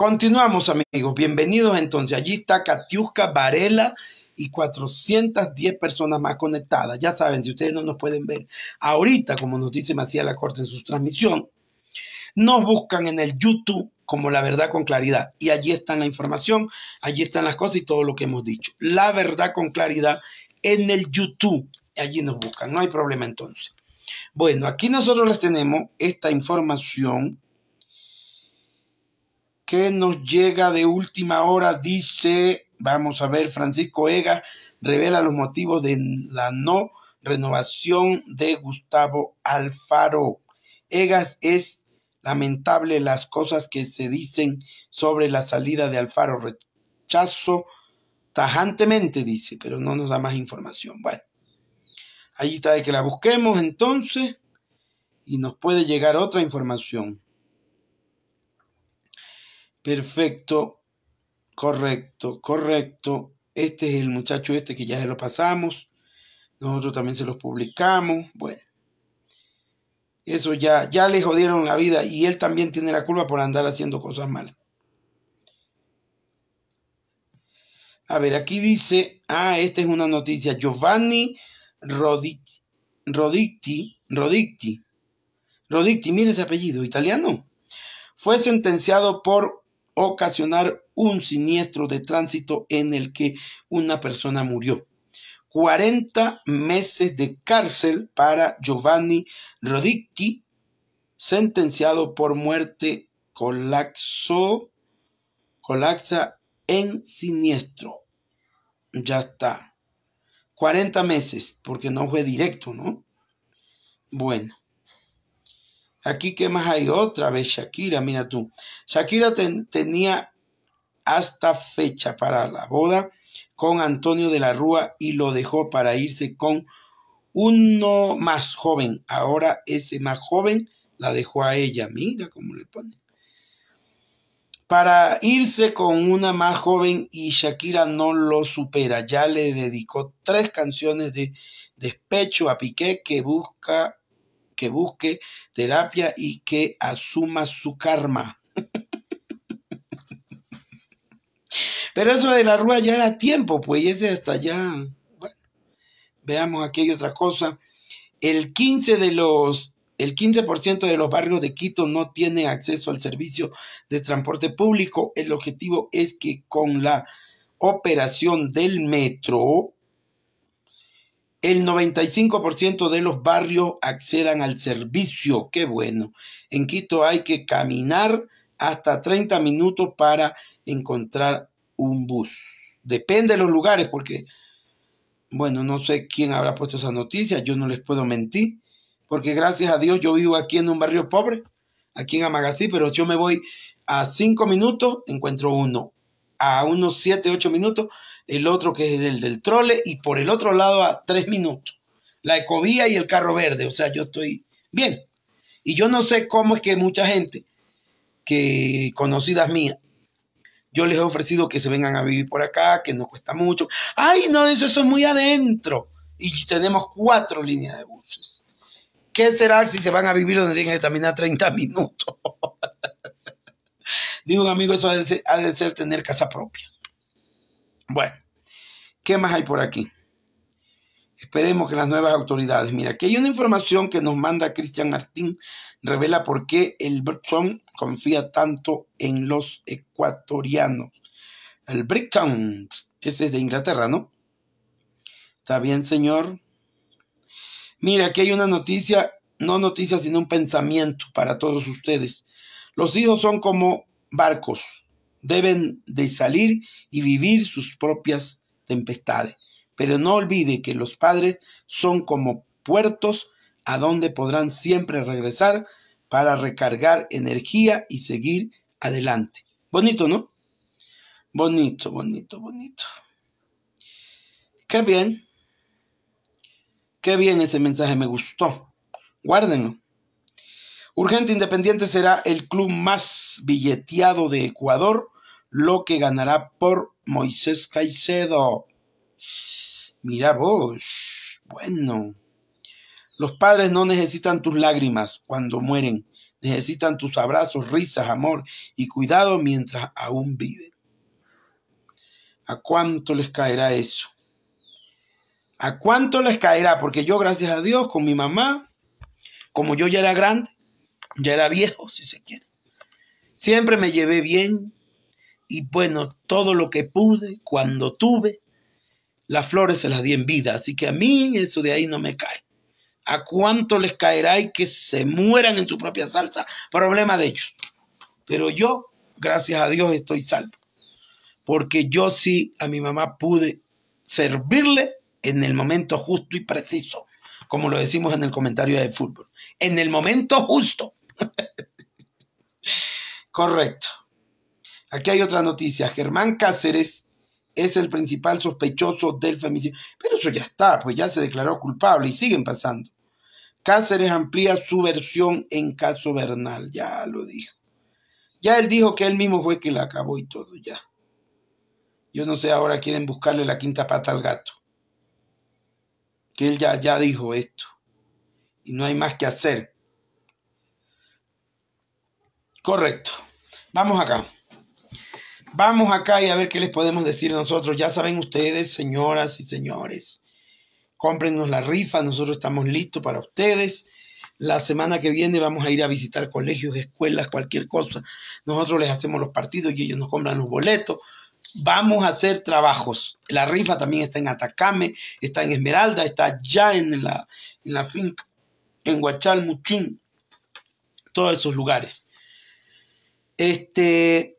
Continuamos, amigos. Bienvenidos entonces. Allí está Katiuska Varela y 410 personas más conectadas. Ya saben, si ustedes no nos pueden ver ahorita, como nos dice Macías La Corte en su transmisión, nos buscan en el YouTube como La Verdad con Claridad. Y allí está la información, allí están las cosas y todo lo que hemos dicho. La Verdad con Claridad en el YouTube. Allí nos buscan, no hay problema entonces. Bueno, aquí nosotros les tenemos esta información ¿Qué nos llega de última hora, dice, vamos a ver, Francisco Egas revela los motivos de la no renovación de Gustavo Alfaro. Egas es lamentable las cosas que se dicen sobre la salida de Alfaro. Rechazo tajantemente, dice, pero no nos da más información. Bueno, ahí está de que la busquemos entonces y nos puede llegar otra información. Perfecto, correcto, correcto. Este es el muchacho este que ya se lo pasamos. Nosotros también se los publicamos. Bueno, eso ya, ya le jodieron la vida y él también tiene la culpa por andar haciendo cosas malas. A ver, aquí dice, ah, esta es una noticia, Giovanni Roditti, Rodicti, Roditti, mire ese apellido, italiano, fue sentenciado por ocasionar un siniestro de tránsito en el que una persona murió. 40 meses de cárcel para Giovanni Rodicchi, sentenciado por muerte, colapsó, colapsa en siniestro. Ya está. 40 meses, porque no fue directo, ¿no? Bueno. Aquí, ¿qué más hay? Otra vez Shakira, mira tú. Shakira tenía hasta fecha para la boda con Antonio de la Rúa y lo dejó para irse con uno más joven. Ahora ese más joven la dejó a ella. Mira cómo le pone. Para irse con una más joven y Shakira no lo supera. Ya le dedicó tres canciones de despecho a Piqué que busca que busque terapia y que asuma su karma. Pero eso de la rúa ya era tiempo, pues, y ese hasta ya. veamos aquí hay otra cosa. El 15 de los el 15% de los barrios de Quito no tiene acceso al servicio de transporte público. El objetivo es que con la operación del metro el 95% de los barrios accedan al servicio, qué bueno. En Quito hay que caminar hasta 30 minutos para encontrar un bus. Depende de los lugares, porque, bueno, no sé quién habrá puesto esa noticia, yo no les puedo mentir, porque gracias a Dios yo vivo aquí en un barrio pobre, aquí en Amagasí, pero yo me voy a 5 minutos, encuentro uno. A unos 7, 8 minutos el otro que es el del trole y por el otro lado a tres minutos. La ecovía y el carro verde, o sea, yo estoy bien. Y yo no sé cómo es que mucha gente que conocidas mías, yo les he ofrecido que se vengan a vivir por acá, que no cuesta mucho. Ay, no, eso, es muy adentro. Y tenemos cuatro líneas de buses. ¿Qué será si se van a vivir donde tienen que terminar 30 minutos? Digo amigo, eso ha de ser tener casa propia. Bueno, ¿qué más hay por aquí? Esperemos que las nuevas autoridades. Mira, aquí hay una información que nos manda Cristian Martín, revela por qué el Bricktown confía tanto en los ecuatorianos. El Britton ese es de Inglaterra, ¿no? Está bien, señor. Mira, aquí hay una noticia, no noticia, sino un pensamiento para todos ustedes. Los hijos son como barcos deben de salir y vivir sus propias tempestades. Pero no olvide que los padres son como puertos a donde podrán siempre regresar para recargar energía y seguir adelante. Bonito, ¿no? Bonito, bonito, bonito. Qué bien. Qué bien ese mensaje, me gustó. Guárdenlo. Urgente Independiente será el club más billeteado de Ecuador, lo que ganará por Moisés Caicedo. Mira vos, bueno. Los padres no necesitan tus lágrimas cuando mueren, necesitan tus abrazos, risas, amor y cuidado mientras aún viven. ¿A cuánto les caerá eso? ¿A cuánto les caerá? Porque yo, gracias a Dios, con mi mamá, como yo ya era grande, ya era viejo, si se quiere. Siempre me llevé bien y bueno, todo lo que pude, cuando tuve, las flores se las di en vida. Así que a mí eso de ahí no me cae. ¿A cuánto les caerá y que se mueran en su propia salsa? Problema de ellos. Pero yo, gracias a Dios, estoy salvo. Porque yo sí a mi mamá pude servirle en el momento justo y preciso, como lo decimos en el comentario de fútbol. En el momento justo. Correcto. Aquí hay otra noticia. Germán Cáceres es el principal sospechoso del femicidio. Pero eso ya está, pues ya se declaró culpable y siguen pasando. Cáceres amplía su versión en caso Bernal, ya lo dijo. Ya él dijo que él mismo fue que la acabó y todo, ya. Yo no sé, ahora quieren buscarle la quinta pata al gato. Que él ya, ya dijo esto. Y no hay más que hacer. Correcto. Vamos acá. Vamos acá y a ver qué les podemos decir nosotros. Ya saben ustedes, señoras y señores, cómprenos la rifa, nosotros estamos listos para ustedes. La semana que viene vamos a ir a visitar colegios, escuelas, cualquier cosa. Nosotros les hacemos los partidos y ellos nos compran los boletos. Vamos a hacer trabajos. La rifa también está en Atacame, está en Esmeralda, está ya en la, la finca, en Huachalmuchín todos esos lugares. Este,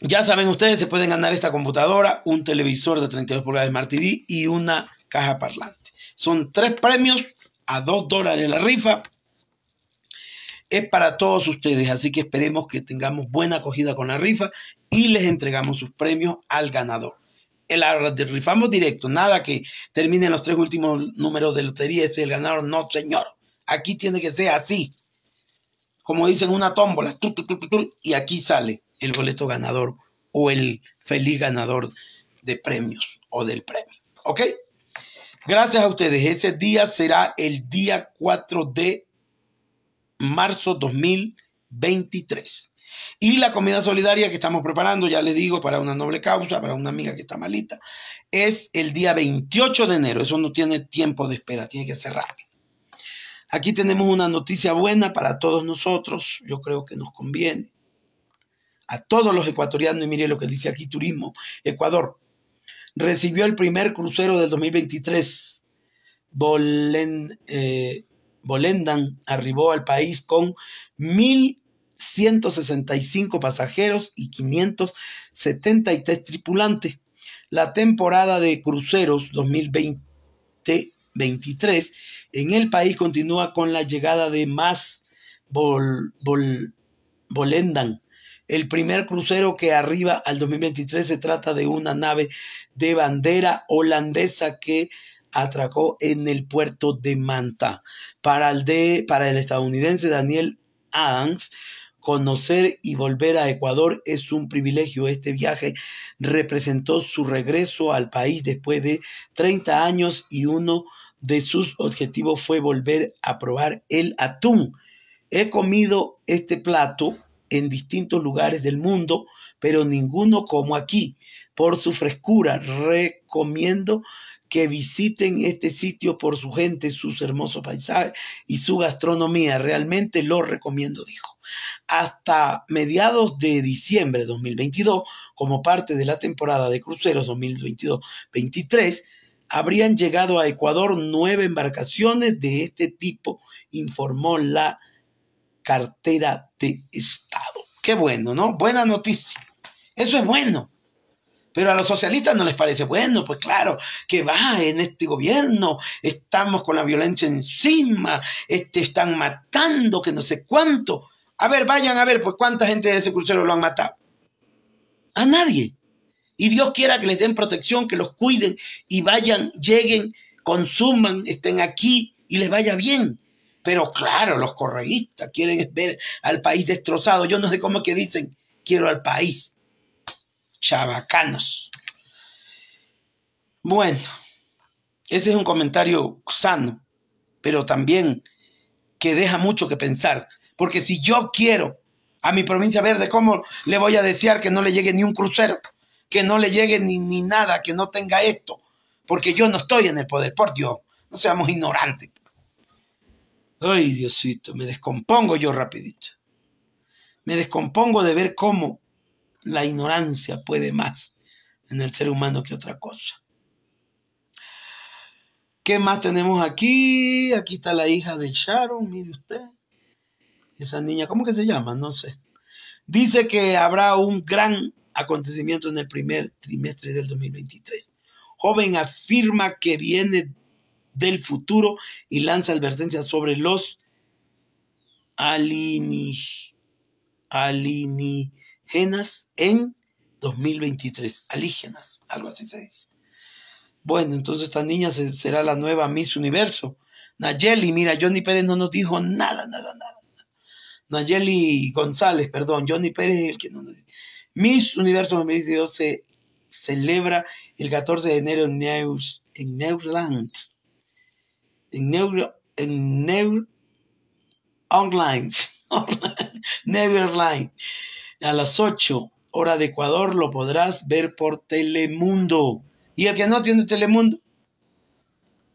ya saben ustedes, se pueden ganar esta computadora, un televisor de 32 pulgadas Smart TV y una caja parlante. Son tres premios a 2 dólares la rifa. Es para todos ustedes, así que esperemos que tengamos buena acogida con la rifa y les entregamos sus premios al ganador. el rifamos directo, nada que terminen los tres últimos números de lotería, ese es el ganador, no señor. Aquí tiene que ser así como dicen, una tómbola, y aquí sale el boleto ganador o el feliz ganador de premios o del premio. ¿Ok? Gracias a ustedes. Ese día será el día 4 de marzo 2023. Y la comida solidaria que estamos preparando, ya le digo, para una noble causa, para una amiga que está malita, es el día 28 de enero. Eso no tiene tiempo de espera, tiene que ser rápido. Aquí tenemos una noticia buena para todos nosotros, yo creo que nos conviene. A todos los ecuatorianos, y mire lo que dice aquí Turismo Ecuador, recibió el primer crucero del 2023. Eh, Bolendan arribó al país con 1.165 pasajeros y 573 tripulantes. La temporada de cruceros 2023 en el país continúa con la llegada de más vol, El primer crucero que arriba al 2023 se trata de una nave de bandera holandesa que atracó en el puerto de Manta. Para el, para el estadounidense Daniel Adams, conocer y volver a Ecuador es un privilegio. Este viaje representó su regreso al país después de 30 años y uno de sus objetivos fue volver a probar el atún. He comido este plato en distintos lugares del mundo, pero ninguno como aquí. Por su frescura, recomiendo que visiten este sitio por su gente, sus hermosos paisajes y su gastronomía. Realmente lo recomiendo, dijo. Hasta mediados de diciembre de 2022, como parte de la temporada de cruceros 2022-23, habrían llegado a Ecuador nueve embarcaciones de este tipo, informó la cartera de Estado. Qué bueno, ¿no? Buena noticia. Eso es bueno. Pero a los socialistas no les parece bueno, pues claro, que va en este gobierno, estamos con la violencia encima, este, están matando, que no sé cuánto. A ver, vayan a ver, pues cuánta gente de ese crucero lo han matado. A nadie. Y Dios quiera que les den protección, que los cuiden y vayan, lleguen, consuman, estén aquí y les vaya bien. Pero claro, los correístas quieren ver al país destrozado. Yo no sé cómo que dicen, quiero al país. Chabacanos. Bueno, ese es un comentario sano, pero también que deja mucho que pensar. Porque si yo quiero a mi provincia verde, ¿cómo le voy a desear que no le llegue ni un crucero? que no le llegue ni, nada, que no tenga esto, porque yo no estoy en el poder, por Dios, no seamos ignorantes. Ay, Diosito, me descompongo yo rapidito. Me descompongo de ver cómo la ignorancia puede más en el ser humano que otra cosa. ¿Qué más tenemos aquí? Aquí está la hija de Sharon, mire usted. Esa niña, ¿cómo que se llama? No sé. Dice que habrá un gran acontecimientos en el primer trimestre del 2023. Joven afirma que viene del futuro y lanza advertencias sobre los alienígenas en 2023. Alígenas, algo así se dice. Bueno, entonces esta niña será la nueva Miss Universo. Nayeli, mira, Johnny Pérez no nos dijo nada, nada, nada. Nayeli González, perdón, Johnny Pérez es el que no nos Miss Universo 2012 se celebra el 14 de enero en, Neus, en Newland. En, Neur, en Neu, Online. Neverline. A las 8 hora de Ecuador lo podrás ver por Telemundo. ¿Y el que no tiene Telemundo?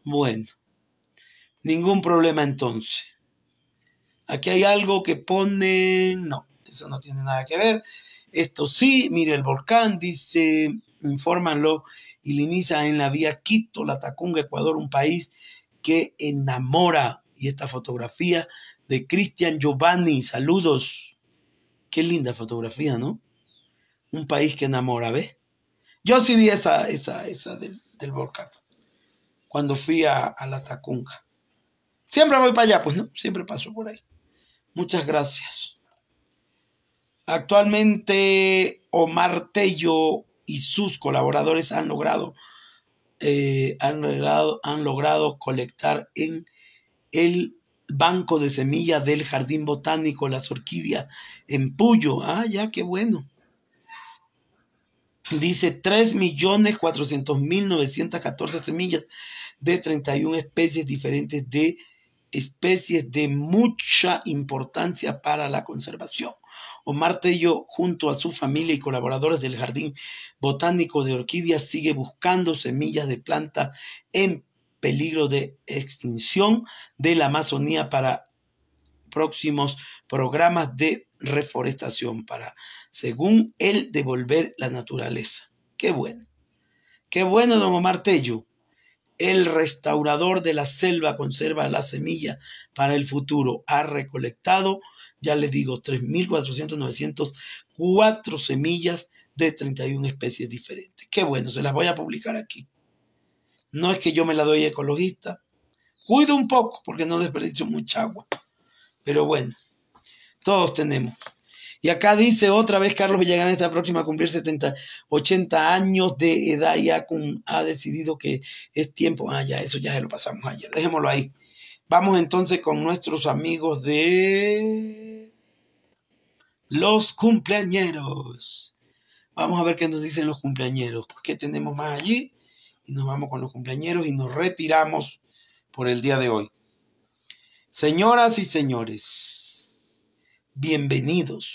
Bueno, ningún problema entonces. Aquí hay algo que pone... No, eso no tiene nada que ver. Esto sí, mire, el volcán, dice, infórmanlo, y inicia en la vía Quito, La Tacunga, Ecuador, un país que enamora. Y esta fotografía de Cristian Giovanni, saludos. Qué linda fotografía, ¿no? Un país que enamora, ¿ves? Yo sí vi esa, esa, esa del, del volcán, cuando fui a, a La Tacunga. Siempre voy para allá, pues, ¿no? Siempre paso por ahí. Muchas gracias. Actualmente Omar Tello y sus colaboradores han logrado, eh, han logrado, han logrado colectar en el banco de semillas del Jardín Botánico Las Orquídeas en Puyo. Ah, ya, qué bueno. Dice 3.400.914 semillas de 31 especies diferentes de especies de mucha importancia para la conservación. Omar Tello, junto a su familia y colaboradores del Jardín Botánico de Orquídeas, sigue buscando semillas de plantas en peligro de extinción de la Amazonía para próximos programas de reforestación para, según él, devolver la naturaleza. Qué bueno. Qué bueno, don Omar Tello. El restaurador de la selva conserva la semilla para el futuro. Ha recolectado ya les digo, 3.400, 904 semillas de 31 especies diferentes. Qué bueno, se las voy a publicar aquí. No es que yo me la doy ecologista. Cuido un poco porque no desperdicio mucha agua. Pero bueno, todos tenemos. Y acá dice otra vez Carlos Villagrán esta próxima a cumplir 70, 80 años de edad y ha, ha decidido que es tiempo. Ah, ya, eso ya se lo pasamos ayer. Dejémoslo ahí. Vamos entonces con nuestros amigos de... Los cumpleañeros. Vamos a ver qué nos dicen los cumpleañeros. ¿Qué tenemos más allí? Y nos vamos con los cumpleañeros y nos retiramos por el día de hoy. Señoras y señores, bienvenidos.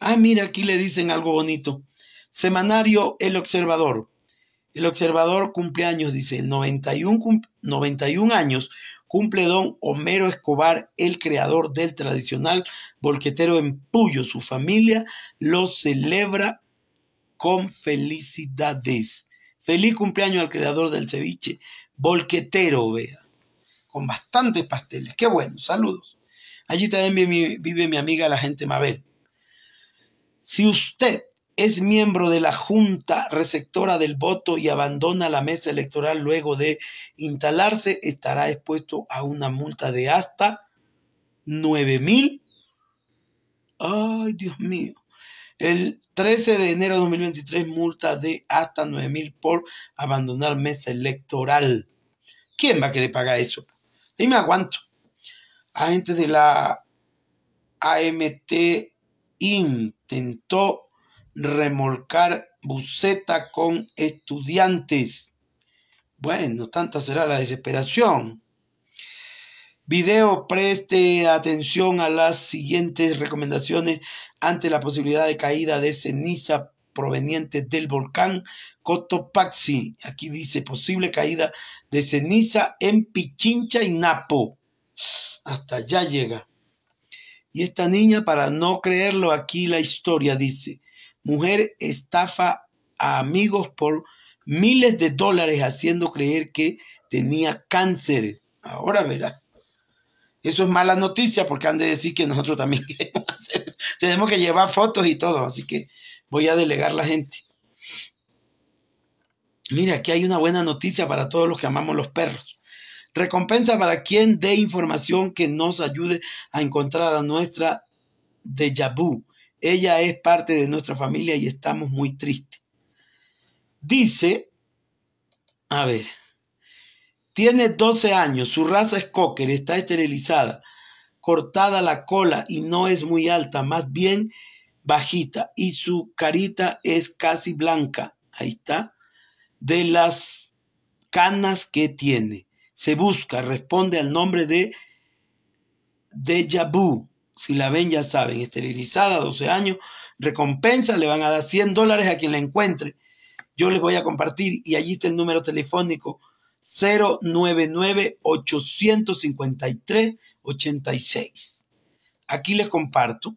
Ah, mira, aquí le dicen algo bonito. Semanario El Observador. El Observador cumpleaños, dice, 91, 91 años cumple don Homero Escobar, el creador del tradicional bolquetero en Puyo. Su familia lo celebra con felicidades. Feliz cumpleaños al creador del ceviche, bolquetero vea, con bastantes pasteles. Qué bueno, saludos. Allí también vive mi, vive mi amiga la gente Mabel. Si usted es miembro de la Junta Receptora del Voto y abandona la mesa electoral luego de instalarse, estará expuesto a una multa de hasta 9 mil. Ay, Dios mío. El 13 de enero de 2023, multa de hasta 9.000 mil por abandonar mesa electoral. ¿Quién va a querer pagar eso? Dime aguanto. Agentes de la AMT intentó remolcar buceta con estudiantes. Bueno, tanta será la desesperación. Video, preste atención a las siguientes recomendaciones ante la posibilidad de caída de ceniza proveniente del volcán Cotopaxi. Aquí dice posible caída de ceniza en Pichincha y Napo. Hasta allá llega. Y esta niña, para no creerlo, aquí la historia dice, Mujer estafa a amigos por miles de dólares haciendo creer que tenía cáncer. Ahora verá. Eso es mala noticia porque han de decir que nosotros también queremos hacer eso. Tenemos que llevar fotos y todo, así que voy a delegar la gente. Mira, aquí hay una buena noticia para todos los que amamos los perros. Recompensa para quien dé información que nos ayude a encontrar a nuestra de vu ella es parte de nuestra familia y estamos muy tristes. Dice, a ver, tiene 12 años, su raza es cocker, está esterilizada, cortada la cola y no es muy alta, más bien bajita y su carita es casi blanca, ahí está, de las canas que tiene. Se busca, responde al nombre de Deja Vu, si la ven ya saben, esterilizada, 12 años, recompensa, le van a dar 100 dólares a quien la encuentre. Yo les voy a compartir y allí está el número telefónico 099-853-86. Aquí les comparto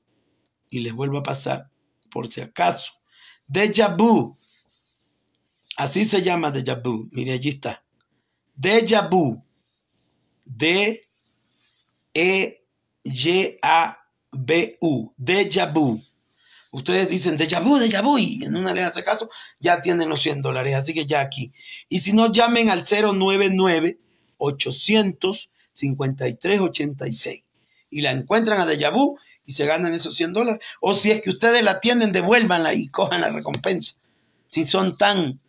y les vuelvo a pasar por si acaso. Deja Así se llama Deja vu. Mire, allí está. Deja D E y-A-B-U, Deja Ustedes dicen Deja Vu, Deja Vu, y en una le hace caso, ya tienen los 100 dólares, así que ya aquí. Y si no, llamen al 099 853 86, y la encuentran a Deja Vu y se ganan esos 100 dólares. O si es que ustedes la tienen, devuélvanla y cojan la recompensa. Si son tan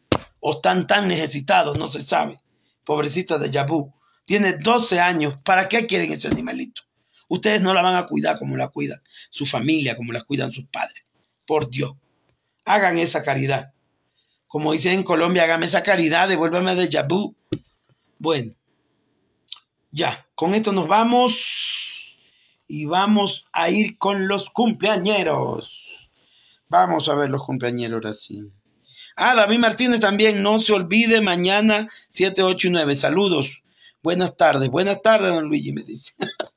o están tan necesitados, no se sabe. Pobrecita de Yabú. Tiene 12 años. ¿Para qué quieren ese animalito? Ustedes no la van a cuidar como la cuidan su familia, como la cuidan sus padres. Por Dios, hagan esa caridad. Como dicen en Colombia, hágame esa caridad, devuélvame de Yabú. Bueno, ya, con esto nos vamos y vamos a ir con los cumpleañeros. Vamos a ver los cumpleañeros ahora sí. Ah, David Martínez también, no se olvide mañana 7.89. y Saludos. Buenas tardes, buenas tardes, don Luigi, me dice.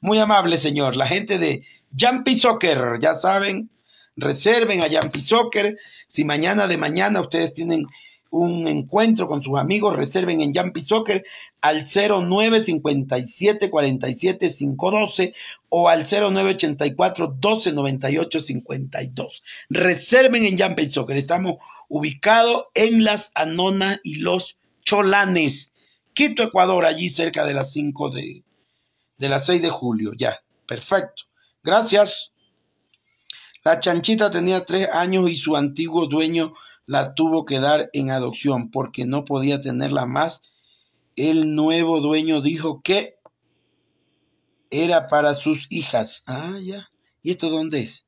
Muy amable, señor. La gente de Jumpy Soccer, ya saben, reserven a Jumpy Soccer. Si mañana de mañana ustedes tienen un encuentro con sus amigos, reserven en Jumpy Soccer al 0957 47 o al 0984 12 98 52. Reserven en Jumpy Soccer. Estamos ubicados en Las Anonas y Los Cholanes, Quito, Ecuador, allí cerca de las 5 de, de las 6 de julio, ya. Perfecto. Gracias. La chanchita tenía tres años y su antiguo dueño la tuvo que dar en adopción porque no podía tenerla más. El nuevo dueño dijo que era para sus hijas. Ah, ya. ¿Y esto dónde es?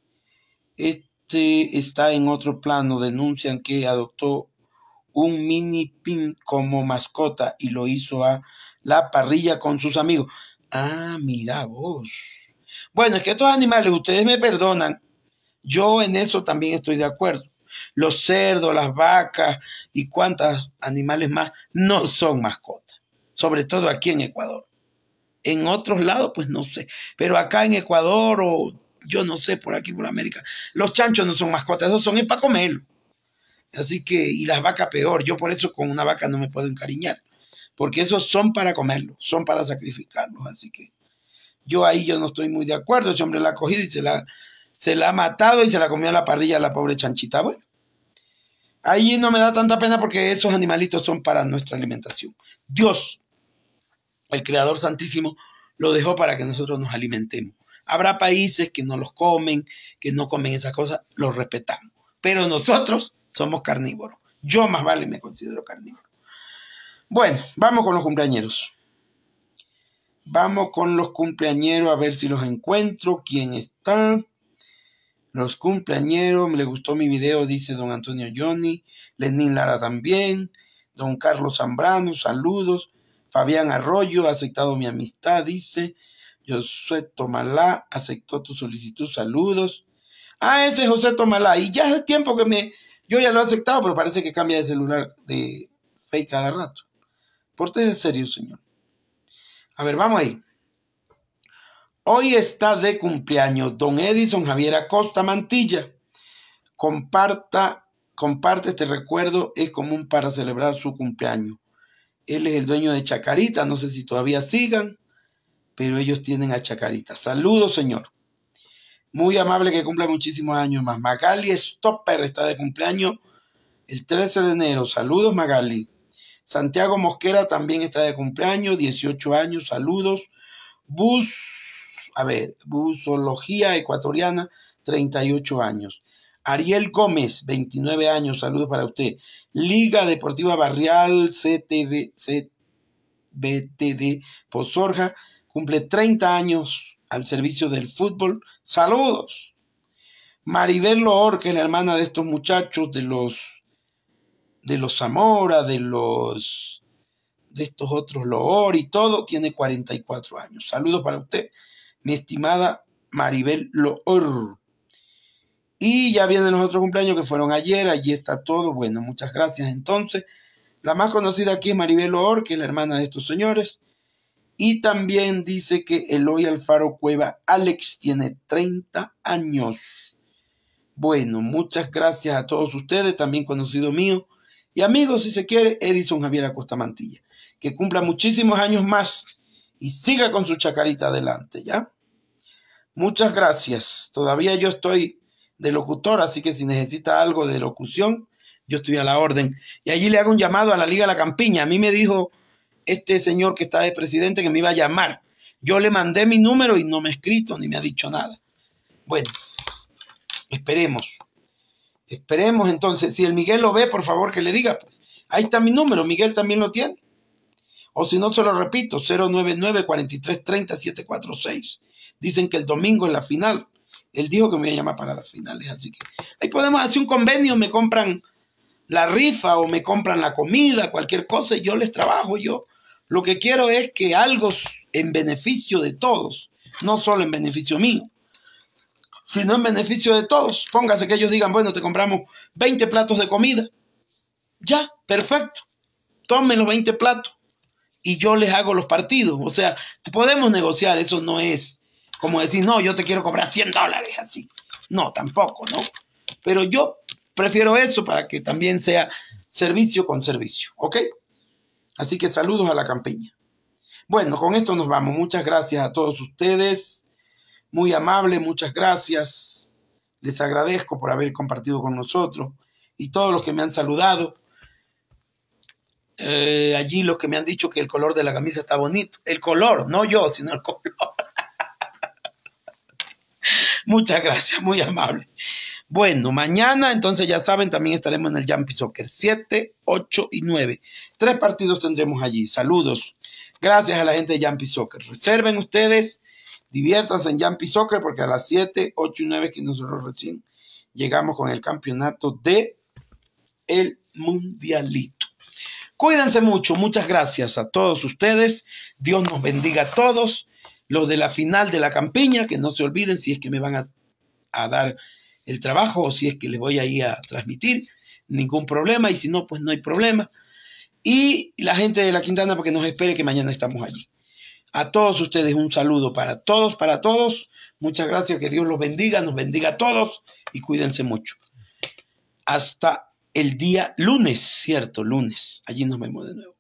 Este está en otro plano. Denuncian que adoptó un mini pin como mascota y lo hizo a la parrilla con sus amigos. Ah, mira vos. Bueno, es que estos animales, ustedes me perdonan, yo en eso también estoy de acuerdo. Los cerdos, las vacas y cuantos animales más no son mascotas, sobre todo aquí en Ecuador. En otros lados, pues no sé, pero acá en Ecuador o yo no sé, por aquí, por América, los chanchos no son mascotas, esos son es para comerlo. Así que, y las vacas peor, yo por eso con una vaca no me puedo encariñar porque esos son para comerlos, son para sacrificarlos. Así que yo ahí yo no estoy muy de acuerdo. Ese hombre la ha cogido y se la, se la ha matado y se la comió a la parrilla a la pobre chanchita. Bueno, ahí no me da tanta pena porque esos animalitos son para nuestra alimentación. Dios, el Creador Santísimo, lo dejó para que nosotros nos alimentemos. Habrá países que no los comen, que no comen esas cosas, los respetamos. Pero nosotros somos carnívoros. Yo más vale me considero carnívoro. Bueno, vamos con los cumpleañeros. Vamos con los cumpleañeros a ver si los encuentro. ¿Quién está? Los cumpleañeros, me le gustó mi video, dice don Antonio Johnny, Lenín Lara también, don Carlos Zambrano, saludos, Fabián Arroyo, ha aceptado mi amistad, dice, José Tomalá, aceptó tu solicitud, saludos. Ah, ese es José Tomalá, y ya hace tiempo que me, yo ya lo he aceptado, pero parece que cambia de celular de fe cada rato de serio, señor. A ver, vamos ahí. Hoy está de cumpleaños don Edison Javier Acosta Mantilla. Comparta, comparte este recuerdo, es común para celebrar su cumpleaños. Él es el dueño de Chacarita, no sé si todavía sigan, pero ellos tienen a Chacarita. Saludos, señor. Muy amable que cumpla muchísimos años más. Magali Stopper está de cumpleaños el 13 de enero. Saludos, Magali. Santiago Mosquera también está de cumpleaños, 18 años, saludos. Bus, a ver, Busología Ecuatoriana, 38 años. Ariel Gómez, 29 años, saludos para usted. Liga Deportiva Barrial CTV, CBTD Pozorja, cumple 30 años al servicio del fútbol, saludos. Maribel Loor, es la hermana de estos muchachos de los de los Zamora, de los de estos otros Loor y todo, tiene 44 años. Saludos para usted, mi estimada Maribel Loor. Y ya vienen los otros cumpleaños que fueron ayer, allí está todo. Bueno, muchas gracias entonces. La más conocida aquí es Maribel Loor, que es la hermana de estos señores. Y también dice que Eloy Alfaro Cueva Alex tiene 30 años. Bueno, muchas gracias a todos ustedes, también conocido mío y amigos, si se quiere, Edison Javier Acosta Mantilla. Que cumpla muchísimos años más y siga con su chacarita adelante, ¿ya? Muchas gracias. Todavía yo estoy de locutor, así que si necesita algo de locución, yo estoy a la orden. Y allí le hago un llamado a la Liga La Campiña. A mí me dijo este señor que está de presidente que me iba a llamar. Yo le mandé mi número y no me ha escrito ni me ha dicho nada. Bueno, esperemos. Esperemos entonces, si el Miguel lo ve, por favor que le diga, pues, ahí está mi número, Miguel también lo tiene. O si no, se lo repito, 099-4330-746. Dicen que el domingo es la final, él dijo que me iba a llamar para las finales, así que ahí podemos hacer un convenio, me compran la rifa o me compran la comida, cualquier cosa, y yo les trabajo, yo lo que quiero es que algo en beneficio de todos, no solo en beneficio mío sino en beneficio de todos. Póngase que ellos digan, bueno, te compramos 20 platos de comida. Ya, perfecto. Tomen los 20 platos y yo les hago los partidos. O sea, podemos negociar, eso no es como decir, no, yo te quiero cobrar 100 dólares así. No, tampoco, ¿no? Pero yo prefiero eso para que también sea servicio con servicio, ¿ok? Así que saludos a la campaña. Bueno, con esto nos vamos. Muchas gracias a todos ustedes. Muy amable, muchas gracias. Les agradezco por haber compartido con nosotros y todos los que me han saludado. Eh, allí los que me han dicho que el color de la camisa está bonito. El color, no yo, sino el color. Muchas gracias, muy amable. Bueno, mañana entonces ya saben, también estaremos en el Jumpy Soccer 7, 8 y 9. Tres partidos tendremos allí. Saludos. Gracias a la gente de Jumpy Soccer. Reserven ustedes Diviértanse en Jumpy Soccer porque a las 7, 8 y 9 que nosotros recién llegamos con el campeonato de el Mundialito. Cuídense mucho, muchas gracias a todos ustedes. Dios nos bendiga a todos. Los de la final de la campiña, que no se olviden si es que me van a, dar el trabajo o si es que les voy a ir a transmitir, ningún problema. Y si no, pues no hay problema. Y la gente de la Quintana, porque nos espere que mañana estamos allí. A todos ustedes un saludo para todos, para todos. Muchas gracias, que Dios los bendiga, nos bendiga a todos y cuídense mucho. Hasta el día lunes, cierto, lunes. Allí nos vemos de nuevo.